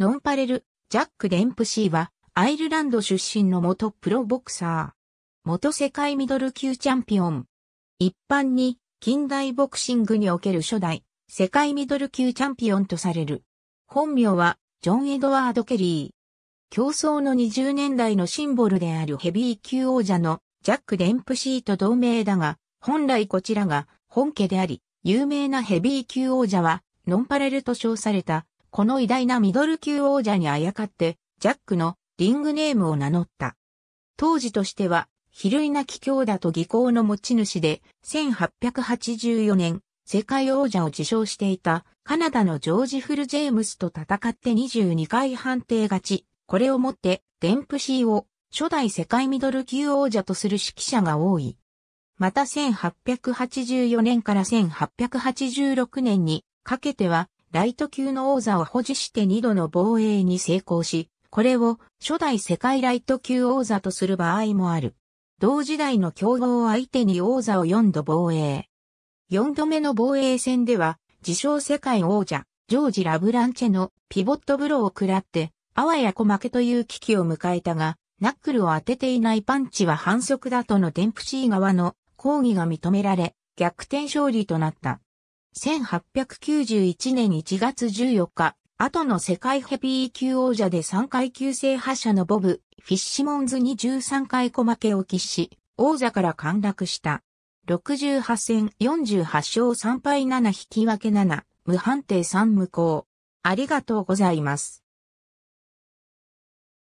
ノンパレル、ジャック・デンプシーは、アイルランド出身の元プロボクサー。元世界ミドル級チャンピオン。一般に、近代ボクシングにおける初代、世界ミドル級チャンピオンとされる。本名は、ジョン・エドワード・ケリー。競争の20年代のシンボルであるヘビー級王者のジャック・デンプシーと同盟だが、本来こちらが本家であり、有名なヘビー級王者は、ノンパレルと称されたこの偉大なミドル級王者にあやかって、ジャックのリングネームを名乗った。当時としては、比類な奇境だと技巧の持ち主で、1884年、世界王者を自称していた、カナダのジョージ・フル・ジェームスと戦って22回判定勝ち。これをもって、デンプシーを初代世界ミドル級王者とする指揮者が多い。また1884年から1886年にかけてはライト級の王座を保持して2度の防衛に成功し、これを初代世界ライト級王座とする場合もある。同時代の競合相手に王座を4度防衛。4度目の防衛戦では、自称世界王者、ジョージ・ラブランチェのピボットブローを食らって、あわや小負けという危機を迎えたが、ナックルを当てていないパンチは反則だとのデンプシー側の抗議が認められ、逆転勝利となった。1891年1月14日、後の世界ヘビー級王者で3階級制覇者のボブ、フィッシモンズに13回小負けを喫し、王座から陥落した。68戦48勝3敗7引き分け7、無判定3無効。ありがとうございます。